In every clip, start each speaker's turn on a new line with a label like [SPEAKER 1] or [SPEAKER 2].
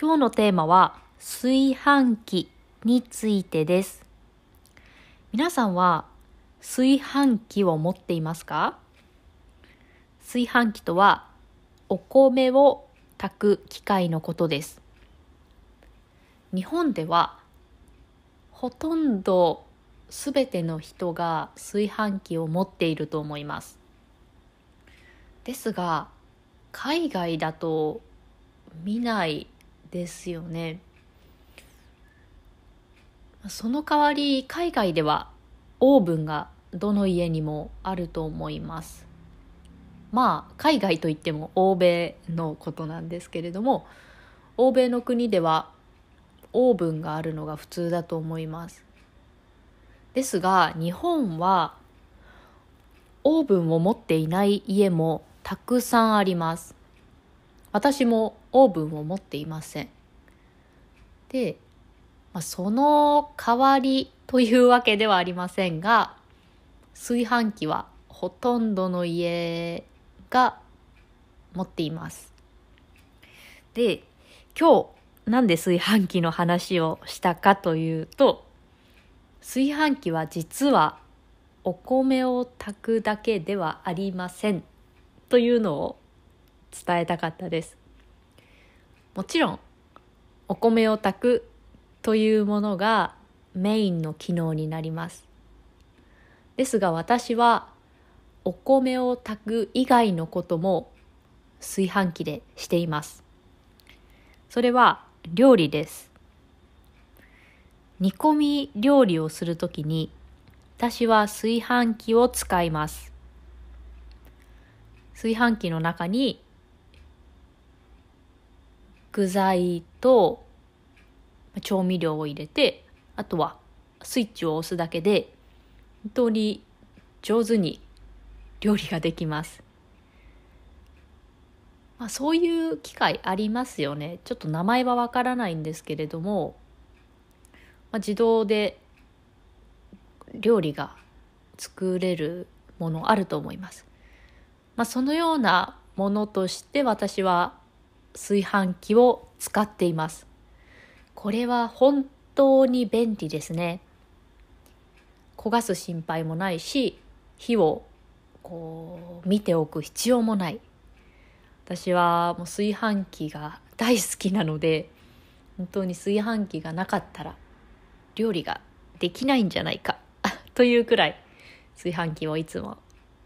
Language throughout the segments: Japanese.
[SPEAKER 1] 今日のテーマは炊飯器についてです。皆さんは炊飯器を持っていますか炊飯器とはお米を炊く機械のことです。日本ではほとんどすべての人が炊飯器を持っていると思います。ですが海外だと見ないですよねその代わり海外ではオーブンがどの家にもあると思いますまあ海外といっても欧米のことなんですけれども欧米の国ではオーブンがあるのが普通だと思いますですが日本はオーブンを持っていない家もたくさんあります私もオーブンを持っていません。で、まあ、その代わりというわけではありませんが炊飯器はほとんどの家が持っています。で今日なんで炊飯器の話をしたかというと炊飯器は実はお米を炊くだけではありませんというのを伝えたかったです。もちろんお米を炊くというものがメインの機能になりますですが私はお米を炊く以外のことも炊飯器でしていますそれは料理です煮込み料理をするときに私は炊飯器を使います炊飯器の中に具材と調味料を入れてあとはスイッチを押すだけで本当に上手に料理ができます、まあ、そういう機会ありますよねちょっと名前はわからないんですけれども、まあ、自動で料理が作れるものあると思います、まあ、そのようなものとして私は炊飯器を使っています。これは本当に便利ですね。焦がす心配もないし、火をこう見ておく必要もない。私はもう炊飯器が大好きなので、本当に炊飯器がなかったら料理ができないんじゃないか というくらい炊飯器をいつも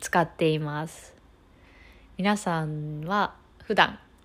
[SPEAKER 1] 使っています。皆さんは普段